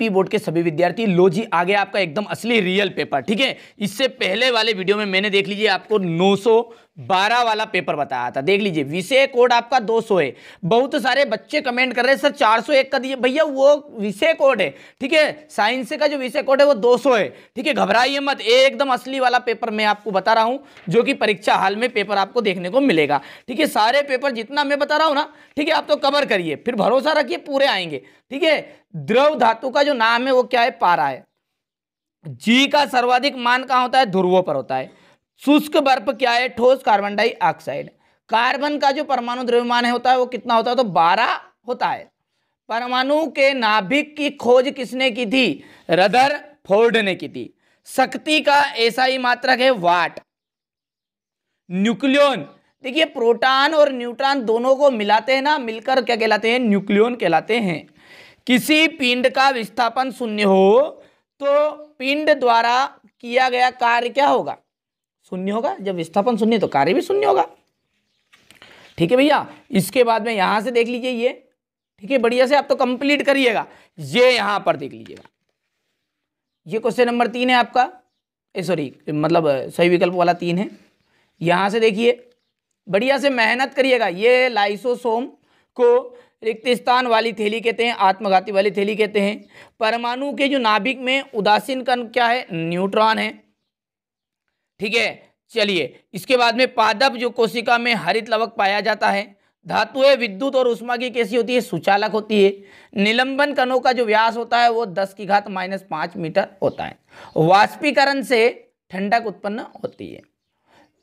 P board के सभी विद्यार्थी लो जी आ गया आपका एकदम असली रियल पेपर ठीक है इससे पहले वाले वीडियो में मैंने देख लीजिए आपको 900 बारह वाला पेपर बताया था देख लीजिए विषय कोड आपका दो सौ है बहुत सारे बच्चे कमेंट कर रहे हैं सर चार सौ एक का दिए भैया वो विषय कोड है ठीक है साइंस का जो विषय कोड है वो दो सौ है ठीक है घबराइए मत एकदम असली वाला पेपर मैं आपको बता रहा हूँ जो कि परीक्षा हाल में पेपर आपको देखने को मिलेगा ठीक है सारे पेपर जितना मैं बता रहा हूँ ना ठीक है आप तो कवर करिए फिर भरोसा रखिए पूरे आएंगे ठीक है द्रव धातु का जो नाम है वो क्या है पारा है जी का सर्वाधिक मान कहाँ होता है ध्रुवों पर होता है शुष्क बर्फ क्या है ठोस कार्बन डाइऑक्साइड कार्बन का जो परमाणु द्रव्यमान है होता है वो कितना होता है तो बारह होता है परमाणु के नाभिक की खोज किसने की थी रदर फोर्ड ने की थी शक्ति का ऐसा ही मात्रक है वाट न्यूक्लियोन देखिए प्रोटॉन और न्यूट्रॉन दोनों को मिलाते हैं ना मिलकर क्या कहलाते हैं न्यूक्लियोन कहलाते हैं किसी पिंड का विस्थापन शून्य हो तो पिंड द्वारा किया गया कार्य क्या होगा शून्य होगा जब विस्थापन शून्य तो कार्य भी शून्य होगा ठीक है भैया इसके बाद में यहां से देख लीजिए ये ठीक है बढ़िया से आप तो कंप्लीट करिएगा ये यहां पर देख लीजिएगा ये क्वेश्चन नंबर तीन है आपका सॉरी मतलब सही विकल्प वाला तीन है यहां से देखिए बढ़िया से मेहनत करिएगा ये लाइसोसोम को रिक्त स्थान वाली थैली कहते हैं आत्मघाती वाली थैली कहते हैं परमाणु के जो नाभिक में उदासीन कण क्या है न्यूट्रॉन है ठीक है चलिए इसके बाद में पादप जो कोशिका में हरित लवक पाया जाता है धातुएं विद्युत और उष्मा की कैसी होती है सुचालक होती है निलंबन कणों का जो व्यास होता है वो दस की घात माइनस पाँच मीटर होता है वाष्पीकरण से ठंडक उत्पन्न होती है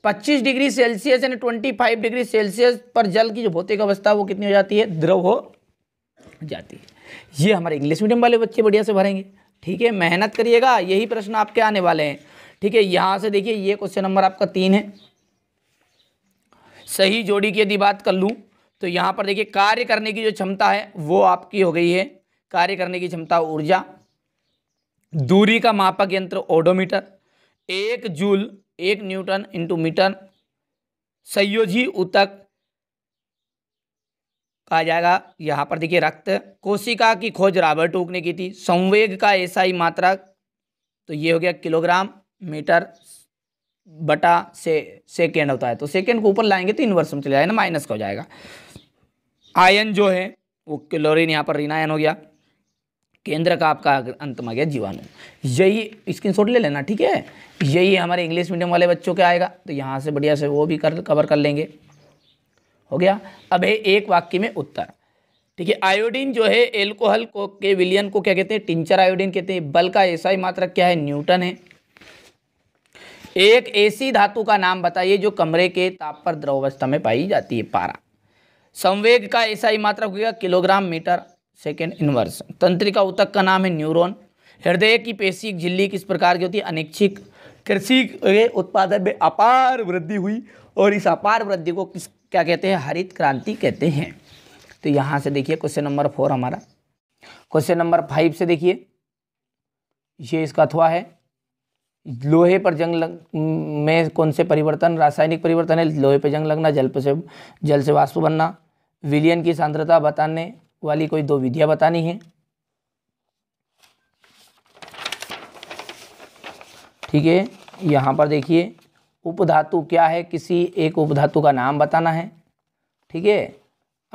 25 डिग्री सेल्सियस यानी 25 डिग्री सेल्सियस पर जल की जो भौतिक अवस्था वो कितनी हो जाती है द्रव हो जाती है ये हमारे इंग्लिश मीडियम वाले बच्चे बढ़िया से भरेंगे ठीक है मेहनत करिएगा यही प्रश्न आपके आने वाले हैं ठीक है यहाँ से देखिए ये क्वेश्चन नंबर आपका तीन है सही जोड़ी की यदि बात कर लूँ तो यहाँ पर देखिए कार्य करने की जो क्षमता है वो आपकी हो गई है कार्य करने की क्षमता ऊर्जा दूरी का मापक यंत्र ओडोमीटर एक जूल एक न्यूटन इंटू मीटर संयोजी उतक कहा जाएगा यहाँ पर देखिए रक्त कोशिका की खोज रॉबर्ट टूकने ने की थी संवेग का ऐसा ही मात्रा तो ये हो गया किलोग्राम मीटर बटा से सेकेंड होता है तो सेकेंड को ऊपर लाएंगे तो इन्वर्स में चले जाएगा ना माइनस का हो जाएगा आयन जो है वो क्लोरीन यहाँ पर रीनायन हो गया केंद्र का आपका अंत में गया जीवाणु यही स्क्रीन शॉट ले लेना ठीक है यही हमारे इंग्लिश मीडियम वाले बच्चों के आएगा तो यहाँ से बढ़िया से वो भी कर कवर कर लेंगे हो गया अब है एक वाक्य में उत्तर ठीक है आयोडीन जो है एल्कोहल को के विलियन को क्या कहते हैं टिंचर आयोडीन कहते हैं बल का ऐसा ही मात्रक क्या है न्यूटन है एक ऐसी धातु का नाम बताइए जो कमरे के ताप पर द्रवावस्था में पाई जाती है पारा संवेग का ऐसा ही मात्रक होगा किलोग्राम मीटर सेकेंड इन्वर्स तंत्रिका उतक का नाम है न्यूरोन हृदय की पेशी झिल्ली किस प्रकार की होती है अनिच्छिक कृषि उत्पादन में अपार वृद्धि हुई और इस अपार वृद्धि को किस क्या कहते हैं हरित क्रांति कहते हैं तो यहाँ से देखिए क्वेश्चन नंबर फोर हमारा क्वेश्चन नंबर फाइव से देखिए ये इसका अथवा है लोहे पर जंग लग में कौन से परिवर्तन रासायनिक परिवर्तन है लोहे पर जंग लगना जल से जल से वाष्प बनना विलियन की सांद्रता बताने वाली कोई दो विधियाँ बतानी है ठीक है यहाँ पर देखिए उपधातु क्या है किसी एक उपधातु का नाम बताना है ठीक है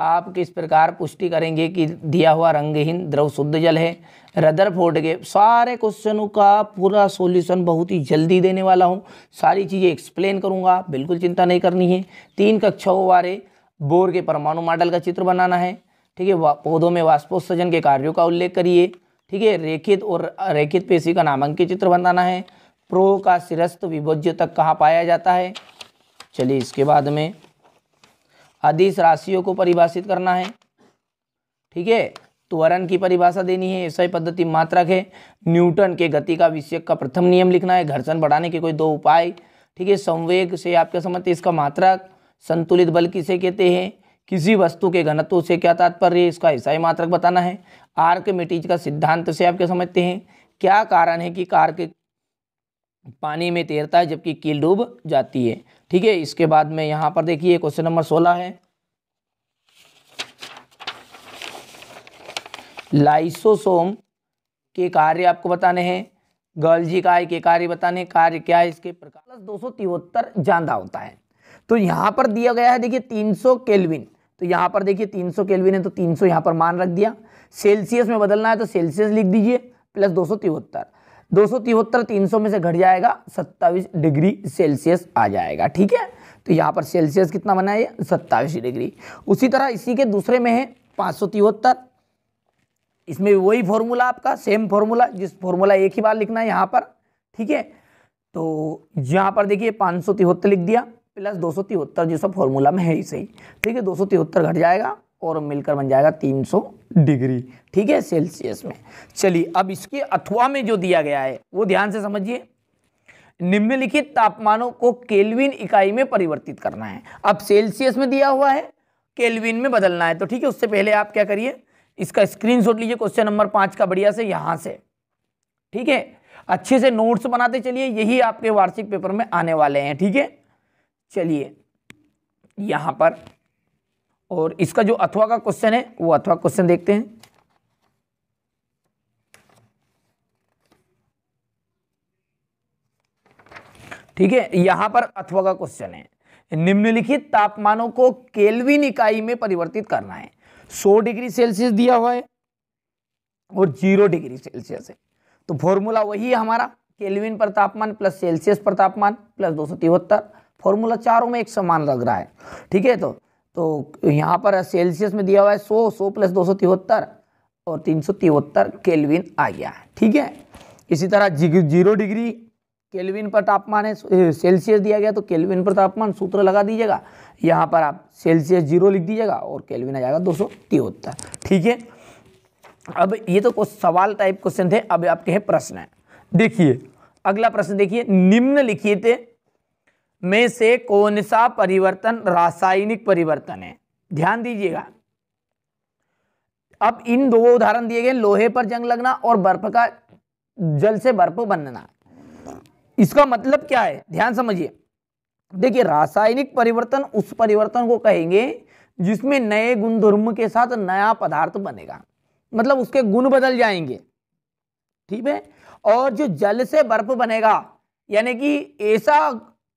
आप किस प्रकार पुष्टि करेंगे कि दिया हुआ रंगहीन द्रव शुद्ध जल है रदर फोर्ड के सारे क्वेश्चनों का पूरा सॉल्यूशन बहुत ही जल्दी देने वाला हूँ सारी चीज़ें एक्सप्लेन करूँगा बिल्कुल चिंता नहीं करनी है तीन कक्षाओं वाले बोर के परमाणु मॉडल का चित्र बनाना है ठीक है पौधों में वाष्पोत्सर्जन के कार्यों का उल्लेख करिए ठीक है रेखित और रेखित पेशी का नामांकित चित्र बनाना है प्रो का सिरस्त विभज्य तक कहाँ पाया जाता है चलिए इसके बाद में अधिस राशियों को परिभाषित करना है ठीक है त्वरण तो की परिभाषा देनी है ऐसा ही पद्धति मात्रक है न्यूटन के गति का विषय का प्रथम नियम लिखना है घर्षण बढ़ाने के कोई दो उपाय ठीक है संवेग से आप क्या समझते इसका मात्रक संतुलित बल किसे कहते हैं किसी वस्तु के घनत्व से क्या तात्पर्य है इसका ऐसा ही मात्रक बताना है आर्क मिटीज का सिद्धांत से आप क्या समझते हैं क्या कारण है कि कार के पानी में तैरता है जबकि कील डूब जाती है ठीक है इसके बाद में यहाँ पर देखिए क्वेश्चन नंबर सोलह है लाइसोसोम के कार्य आपको बताने हैं गर्लजी का के कार्य बताने कार्य क्या है इसके प्रकार प्लस दो सौ तिहत्तर ज्यादा होता है तो यहाँ पर दिया गया है देखिए तीन सौ केलविन तो यहाँ पर देखिए तीन सौ केलविन है तो तीन सौ यहाँ पर मान रख दिया सेल्सियस में बदलना है तो सेल्सियस लिख दीजिए प्लस दो सौ तिहत्तर दो सौ तिहत्तर तीन सौ में से घट जाएगा सत्ताईस डिग्री सेल्सियस आ जाएगा ठीक है तो यहाँ पर सेल्सियस कितना बना है सत्ताईस डिग्री उसी तरह इसी के दूसरे में है पाँच सौ तिहत्तर इसमें वही फॉर्मूला आपका सेम फॉर्मूला जिस फॉर्मूला एक ही बार लिखना है यहाँ पर ठीक है तो यहाँ पर देखिए पाँच सौ तिहत्तर लिख दिया प्लस दो सौ तिहत्तर जैसा फॉर्मूला में है ही सही ठीक है दो सौ तिहत्तर घट जाएगा और मिलकर बन जाएगा 300 डिग्री ठीक है सेल्सियस में चलिए अब इसके अथवा में जो दिया गया है वो ध्यान से समझिए निम्नलिखित तापमानों को केल्विन इकाई में परिवर्तित करना है अब सेल्सियस में दिया हुआ है केल्विन में बदलना है तो ठीक है उससे पहले आप क्या करिए इसका स्क्रीन लीजिए क्वेश्चन नंबर पांच का बढ़िया से यहां से ठीक है अच्छे से नोट्स बनाते चलिए यही आपके वार्षिक पेपर में आने वाले हैं ठीक है चलिए यहां पर और इसका जो अथवा का क्वेश्चन है वो अथवा क्वेश्चन देखते हैं ठीक है यहां पर अथवा का क्वेश्चन है निम्नलिखित तापमानों को केल्विन इकाई में परिवर्तित करना है 100 डिग्री सेल्सियस दिया हुआ है और जीरो डिग्री सेल्सियस है तो फॉर्मूला वही है हमारा केल्विन पर तापमान प्लस सेल्सियस पर तापमान प्लस दो सौ तिहत्तर फॉर्मूला चारों में एक समान लग रहा है ठीक है तो तो यहाँ पर सेल्सियस में दिया हुआ है सो सौ प्लस दो सौ तिहत्तर और तीन सौ तिहत्तर केल्विन आ गया है ठीक है इसी तरह जीरो डिग्री केल्विन पर तापमान है सेल्सियस दिया गया तो केल्विन पर तापमान सूत्र लगा दीजिएगा यहाँ पर आप सेल्सियस जीरो लिख दीजिएगा और केल्विन आ जाएगा दो सौ तिहत्तर ठीक है अब ये तो सवाल टाइप क्वेश्चन थे अब आपके हैं प्रश्न है देखिए अगला प्रश्न देखिए निम्नलिखित में से कौन सा परिवर्तन रासायनिक परिवर्तन है ध्यान दीजिएगा अब इन दो उदाहरण दिए गए लोहे पर जंग लगना और बर्फ का जल से बर्फ बनना इसका मतलब क्या है ध्यान समझिए देखिए रासायनिक परिवर्तन उस परिवर्तन को कहेंगे जिसमें नए गुणधर्म के साथ नया पदार्थ बनेगा मतलब उसके गुण बदल जाएंगे ठीक है और जो जल से बर्फ बनेगा यानी कि ऐसा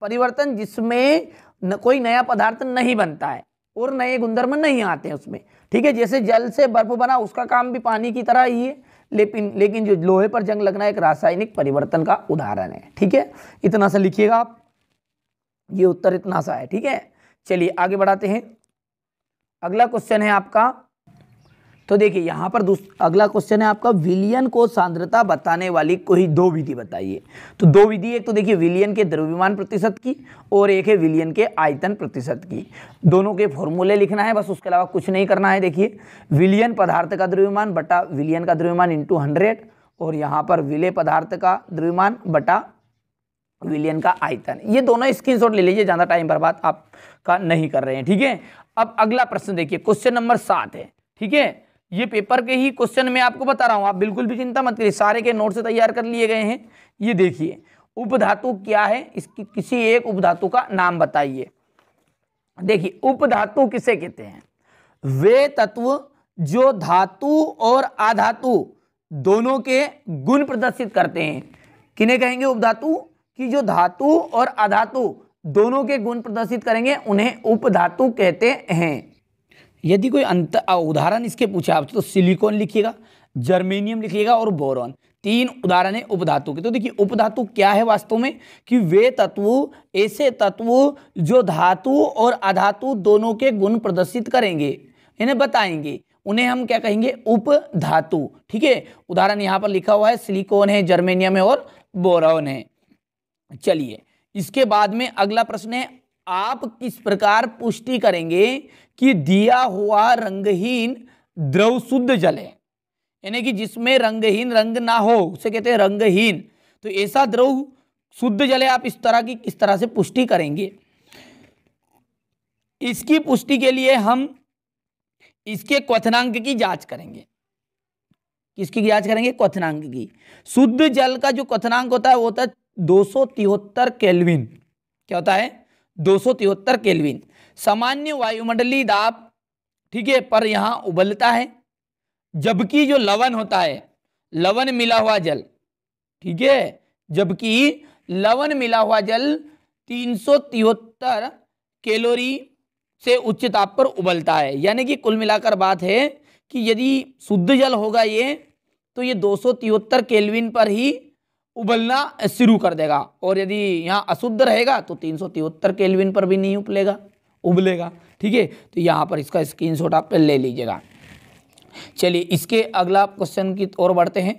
परिवर्तन जिसमें न, कोई नया पदार्थ नहीं बनता है और नए गुंधर्म नहीं आते हैं उसमें ठीक है जैसे जल से बर्फ बना उसका काम भी पानी की तरह ही है लेकिन लेकिन जो लोहे पर जंग लगना एक रासायनिक परिवर्तन का उदाहरण है ठीक है इतना सा लिखिएगा आप ये उत्तर इतना सा है ठीक है चलिए आगे बढ़ाते हैं अगला क्वेश्चन है आपका तो देखिए यहाँ पर अगला क्वेश्चन है आपका विलियन को सांद्रता बताने वाली कोई दो विधि बताइए तो दो विधि एक तो देखिए विलियन के द्रव्यमान प्रतिशत की और एक है विलियन के आयतन प्रतिशत की दोनों के फॉर्मूले लिखना है बस उसके अलावा कुछ नहीं करना है देखिए विलियन पदार्थ का द्रव्यमान बटा विलियन का द्रव्यमान इंटू हंड्रेड और यहाँ पर विलय पदार्थ का द्रव्यमान बटा विलियन का आयतन ये दोनों स्क्रीनशॉट ले लीजिए ज़्यादा टाइम बर्बाद आपका नहीं कर रहे हैं ठीक है अब अगला प्रश्न देखिए क्वेश्चन नंबर सात है ठीक है ये पेपर के ही क्वेश्चन में आपको बता रहा हूं आप बिल्कुल भी चिंता मत करिए सारे के नोट से तैयार कर लिए गए हैं ये देखिए उपधातु क्या है इसकी किसी एक उपधातु का नाम बताइए देखिए उपधातु किसे कहते हैं वे तत्व जो धातु और आधातु दोनों के गुण प्रदर्शित करते हैं किन्हें कहेंगे उपधातु कि जो धातु और अधातु दोनों के गुण प्रदर्शित करेंगे उन्हें उपधातु कहते हैं यदि कोई अंत उदाहरण इसके पूछा आपसे तो सिलिकॉन लिखिएगा जर्मेनियम लिखिएगा और बोरॉन तीन उदाहरण है उपधातु के तो देखिए उपधातु क्या है वास्तव में कि वे तत्व ऐसे तत्व जो धातु और अधातु दोनों के गुण प्रदर्शित करेंगे इन्हें बताएंगे उन्हें हम क्या कहेंगे उपधातु ठीक है उदाहरण यहाँ पर लिखा हुआ है सिलिकॉन है जर्मेनियम है और बोरॉन है चलिए इसके बाद में अगला प्रश्न है आप किस प्रकार पुष्टि करेंगे कि दिया हुआ रंगहीन द्रव शुद्ध जल है यानी कि जिसमें रंगहीन रंग ना हो उसे कहते हैं रंगहीन तो ऐसा द्रव शुद्ध जल है आप इस तरह की किस तरह से पुष्टि करेंगे इसकी पुष्टि के लिए हम इसके क्वथनांक की जांच करेंगे किसकी जांच करेंगे क्वथनांक की शुद्ध जल का जो क्वथनांक होता है वो होता है दो सौ तिहत्तर केल्विन क्या होता है दो सौ तिहत्तर केल्विन सामान्य वायुमंडलीय दाब ठीक है पर यहाँ उबलता है जबकि जो लवण होता है लवण मिला हुआ जल ठीक है जबकि लवण मिला हुआ जल तीन कैलोरी से उच्च ताप पर उबलता है यानी कि कुल मिलाकर बात है कि यदि शुद्ध जल होगा ये तो ये दो केल्विन पर ही उबलना शुरू कर देगा और यदि यहाँ अशुद्ध रहेगा तो तीन केल्विन पर भी नहीं उबलेगा उबलेगा ठीक है तो यहाँ पर इसका स्क्रीनशॉट आप ले लीजिएगा चलिए इसके अगला क्वेश्चन की ओर बढ़ते हैं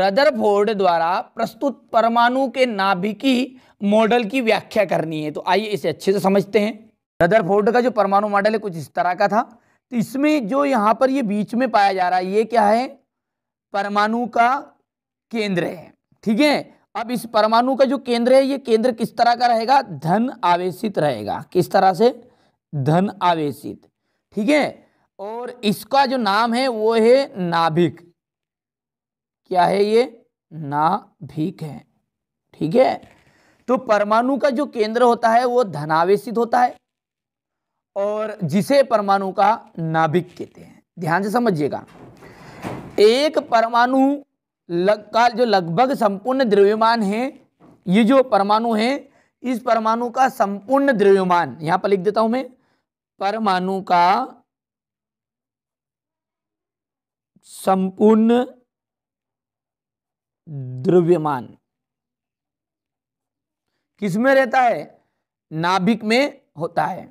रदरफोर्ड द्वारा प्रस्तुत परमाणु के नाभिकी मॉडल की व्याख्या करनी है तो आइए इसे अच्छे से समझते हैं रदरफोर्ड का जो परमाणु मॉडल है कुछ इस तरह का था तो इसमें जो यहाँ पर ये बीच में पाया जा रहा है ये क्या है परमाणु का केंद्र है ठीक है अब इस परमाणु का जो केंद्र है ये केंद्र किस तरह का रहेगा धन आवेशित रहेगा किस तरह से धन आवेशित ठीक है और इसका जो नाम है वो है नाभिक क्या है ये नाभिक है ठीक है तो परमाणु का जो केंद्र होता है वो धनावेशित होता है और जिसे परमाणु का नाभिक कहते हैं ध्यान से समझिएगा एक परमाणु लग का जो लगभग संपूर्ण द्रव्यमान है ये जो परमाणु है इस परमाणु का संपूर्ण द्रव्यमान यहां पर लिख देता हूं मैं परमाणु का संपूर्ण द्रव्यमान किसमें रहता है नाभिक में होता है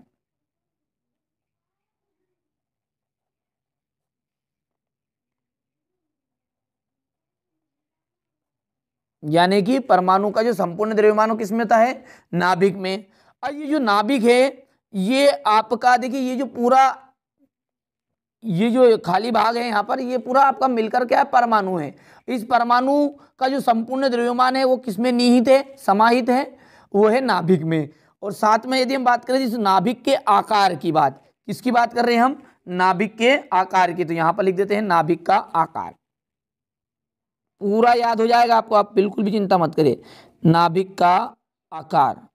यानी कि परमाणु का जो संपूर्ण द्रव्यमान किस में होता है नाभिक में और ये जो नाभिक है ये आपका देखिए ये जो पूरा ये जो खाली भाग है यहाँ पर ये पूरा आपका मिलकर क्या है परमाणु है इस परमाणु का जो संपूर्ण द्रव्यमान है वो किसमें निहित है समाहित है वो है नाभिक में और साथ में यदि हम बात करें जिस नाभिक के आकार की बात किसकी बात कर रहे हैं हम नाभिक के आकार की तो यहाँ पर लिख देते हैं नाभिक का आकार पूरा याद हो जाएगा आपको आप बिल्कुल भी चिंता मत करिए नाभिक का आकार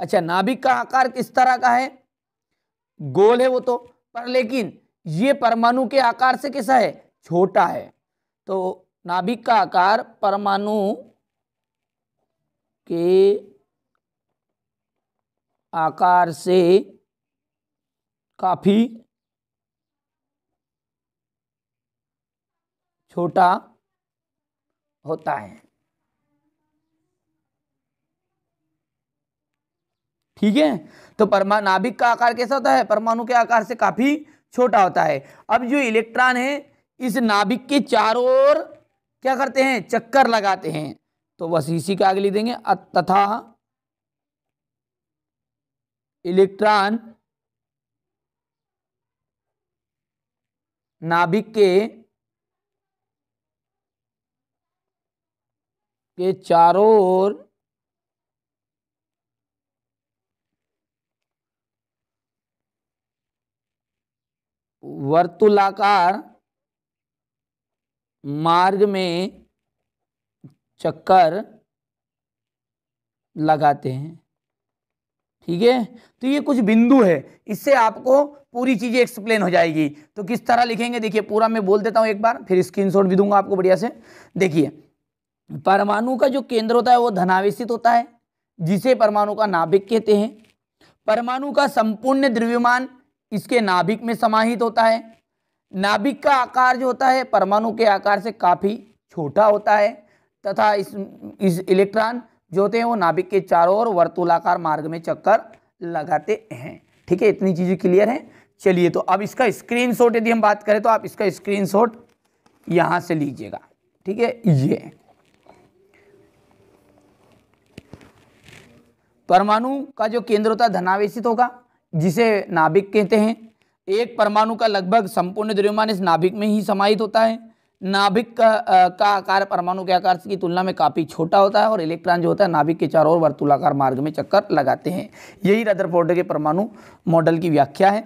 अच्छा नाभिक का आकार किस तरह का है गोल है वो तो पर लेकिन ये परमाणु के आकार से कैसा है छोटा है तो नाभिक का आकार परमाणु के आकार से काफ़ी छोटा होता है ठीक है तो परमाणु नाभिक का आकार कैसा होता है परमाणु के आकार से काफी छोटा होता है अब जो इलेक्ट्रॉन है इस नाभिक के चारों ओर क्या करते हैं चक्कर लगाते हैं तो बस इसी का आगे देंगे तथा इलेक्ट्रॉन नाभिक के के चारों ओर वर्तुलाकार मार्ग में चक्कर लगाते हैं ठीक है तो ये कुछ बिंदु है इससे आपको पूरी चीज़ें एक्सप्लेन हो जाएगी तो किस तरह लिखेंगे देखिए पूरा मैं बोल देता हूं एक बार फिर स्क्रीनशॉट भी दूंगा आपको बढ़िया से देखिए परमाणु का जो केंद्र होता है वो धनावेशित होता है जिसे परमाणु का नाभिक कहते हैं परमाणु का संपूर्ण द्रव्यमान इसके नाभिक में समाहित होता है नाभिक का आकार जो होता है परमाणु के आकार से काफ़ी छोटा होता है तथा इस इस इलेक्ट्रॉन जो होते हैं वो नाभिक के चारों ओर वर्तूलाकार मार्ग में चक्कर लगाते हैं ठीक है इतनी चीज़ें क्लियर हैं चलिए तो अब इसका स्क्रीनशॉट यदि हम बात करें तो आप इसका स्क्रीनशॉट यहाँ से लीजिएगा ठीक है ये परमाणु का जो केंद्र होता है धनावेशित होगा जिसे नाभिक कहते हैं एक परमाणु का लगभग संपूर्ण द्रव्यमान इस नाभिक में ही समाहित होता है नाभिक का का आकार परमाणु के आकार की तुलना में काफ़ी छोटा होता है और इलेक्ट्रॉन जो होता है नाभिक के चारों ओर वर्तूलाकार मार्ग में चक्कर लगाते हैं यही रदरफोर्ड के परमाणु मॉडल की व्याख्या है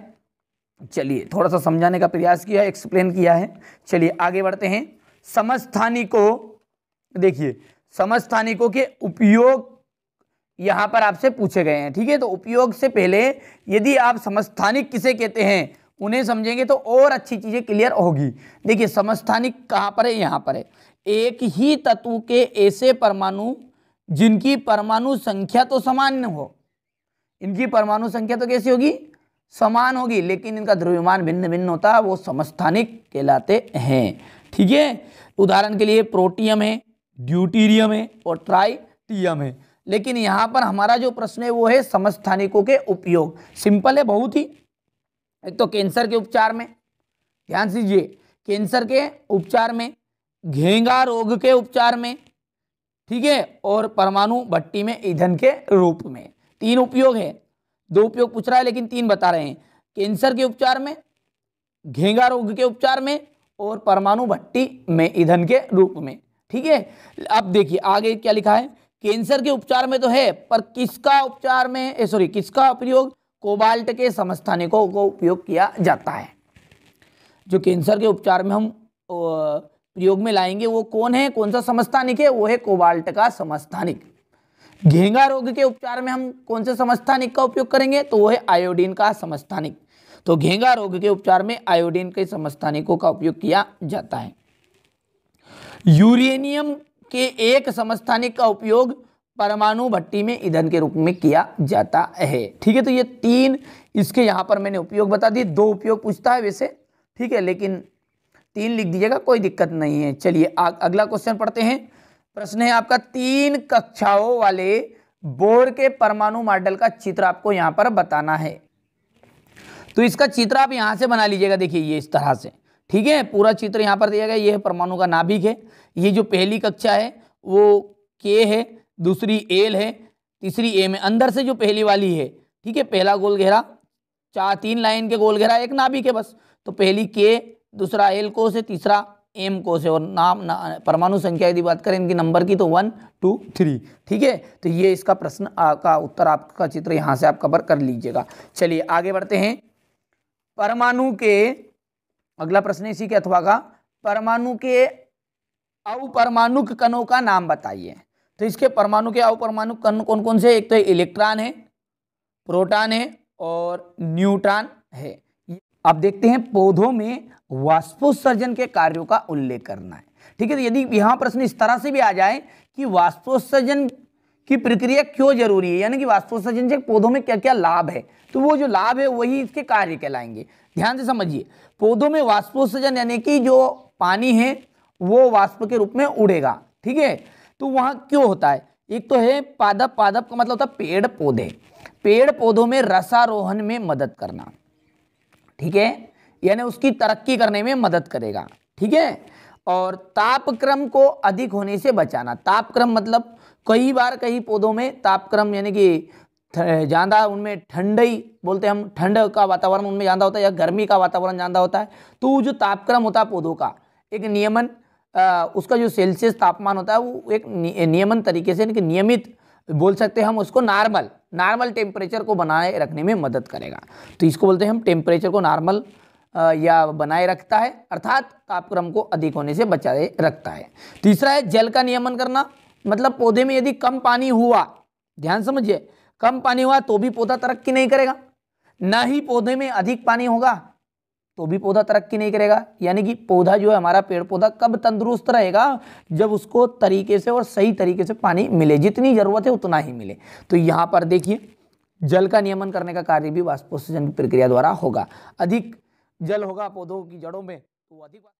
चलिए थोड़ा सा समझाने का प्रयास किया एक्सप्लेन किया है चलिए आगे बढ़ते हैं समस्थानिकों देखिए समस्थानिकों के उपयोग यहाँ पर आपसे पूछे गए हैं ठीक है तो उपयोग से पहले यदि आप समस्थानिक किसे कहते हैं उन्हें समझेंगे तो और अच्छी चीज़ें क्लियर होगी देखिए समस्थानिक कहाँ पर है यहाँ पर है एक ही तत्व के ऐसे परमाणु जिनकी परमाणु संख्या तो समान हो इनकी परमाणु संख्या तो कैसी होगी समान होगी लेकिन इनका द्रव्यमान भिन्न भिन्न होता है वो समस्थानिक कहलाते हैं ठीक है उदाहरण के लिए प्रोटियम है ड्यूटीरियम है और ट्राइटियम है लेकिन यहां पर हमारा जो प्रश्न है वो है समस्थानिकों के उपयोग सिंपल है बहुत ही एक तो कैंसर के उपचार में ध्यान दीजिए कैंसर के उपचार में घेंगा रोग के उपचार में ठीक है और परमाणु भट्टी में ईंधन के रूप में तीन उपयोग है दो उपयोग पूछ रहा है लेकिन तीन बता रहे हैं कैंसर के उपचार में घेंगा रोग के उपचार में और परमाणु भट्टी में ईंधन के रूप में ठीक है अब देखिए आगे क्या लिखा है कैंसर के उपचार में तो है पर किसका उपचार में सॉरी किसका प्रयोग कोबाल्ट के समस्थानिकों को उपयोग किया जाता है जो कैंसर के उपचार में हम प्रयोग में लाएंगे वो कौन है कौन सा समस्थानिक है वो है कोबाल्ट का समस्थानिक घेंगा रोग के उपचार में हम कौन से समस्थानिक का उपयोग करेंगे तो वो है आयोडीन का समस्थानिक तो घेंगा रोग के उपचार में आयोडीन के समस्थानिकों का उपयोग किया जाता है यूरेनियम कि एक समस्थानिक का उपयोग परमाणु भट्टी में ईंधन के रूप में किया जाता है ठीक है तो ये तीन इसके यहाँ पर मैंने उपयोग बता दिए दो उपयोग पूछता है वैसे ठीक है लेकिन तीन लिख दीजिएगा कोई दिक्कत नहीं है चलिए अगला क्वेश्चन पढ़ते हैं प्रश्न है आपका तीन कक्षाओं वाले बोर के परमाणु मॉडल का चित्र आपको यहाँ पर बताना है तो इसका चित्र आप यहाँ से बना लीजिएगा देखिए ये इस तरह से ठीक है पूरा चित्र यहाँ पर दिया गया ये है परमाणु का नाभिक है ये जो पहली कक्षा है वो के है दूसरी एल है तीसरी ए में अंदर से जो पहली वाली है ठीक है पहला गोल घेरा चार तीन लाइन के गोल घेरा एक नाभिक है बस तो पहली के दूसरा एल कोस है तीसरा एम कोस है और नाम ना, परमाणु संख्या यदि बात करें इनकी नंबर की तो वन टू थ्री ठीक है तो ये इसका प्रश्न का उत्तर आपका चित्र यहाँ से आप कवर कर लीजिएगा चलिए आगे बढ़ते हैं परमाणु के अगला प्रश्न इसी के अथवा का परमाणु के अवपरमाणु कणों का नाम बताइए तो इसके परमाणु के अवपरमाणु कण कौन कौन से एक तो इलेक्ट्रॉन है प्रोटॉन है और न्यूट्रॉन है आप देखते हैं पौधों में वाष्पोत्सर्जन के कार्यों का उल्लेख करना है ठीक है तो यदि यहाँ प्रश्न इस तरह से भी आ जाए कि वाष्पोत्सर्जन की प्रक्रिया क्यों जरूरी है यानी कि वाष्पोत्सर्जन से पौधों में क्या क्या लाभ है तो वो जो लाभ है वही इसके कार्य कहलाएंगे ध्यान से समझिए पौधों में वाष्पोत्सर्जन यानी कि जो पानी है वो वाष्प के रूप में उड़ेगा ठीक है तो वहाँ क्यों होता है एक तो है पादप पादप का मतलब होता है पेड़ पौधे पेड़ पौधों में रसारोहण में मदद करना ठीक है यानी उसकी तरक्की करने में मदद करेगा ठीक है और तापक्रम को अधिक होने से बचाना तापक्रम मतलब कई बार कई पौधों में तापक्रम यानी कि ज़्यादा उनमें ठंडई बोलते हम ठंड का वातावरण उनमें ज़्यादा होता है या गर्मी का वातावरण ज़्यादा होता है तो जो तापक्रम होता है पौधों का एक नियमन आ, उसका जो सेल्सियस तापमान होता है वो एक नियमन तरीके से कि नियमित बोल सकते हैं हम उसको नॉर्मल नॉर्मल टेम्परेचर को बनाए रखने में मदद करेगा तो इसको बोलते हैं हम टेम्परेचर को नॉर्मल या बनाए रखता है अर्थात तापक्रम को अधिक होने से बचाए रखता है तीसरा है जल का नियमन करना मतलब पौधे में यदि कम पानी हुआ ध्यान समझिए कम पानी हुआ तो भी पौधा तरक्की नहीं करेगा ना ही पौधे में अधिक पानी होगा तो भी पौधा तरक्की नहीं करेगा यानी कि पौधा जो है हमारा पेड़ पौधा कब तंदुरुस्त रहेगा जब उसको तरीके से और सही तरीके से पानी मिले जितनी ज़रूरत है उतना ही मिले तो यहाँ पर देखिए जल का नियमन करने का कार्य भी वाष्पोत्सर्जन प्रक्रिया द्वारा होगा अधिक जल होगा पौधों की जड़ों में तो अधिक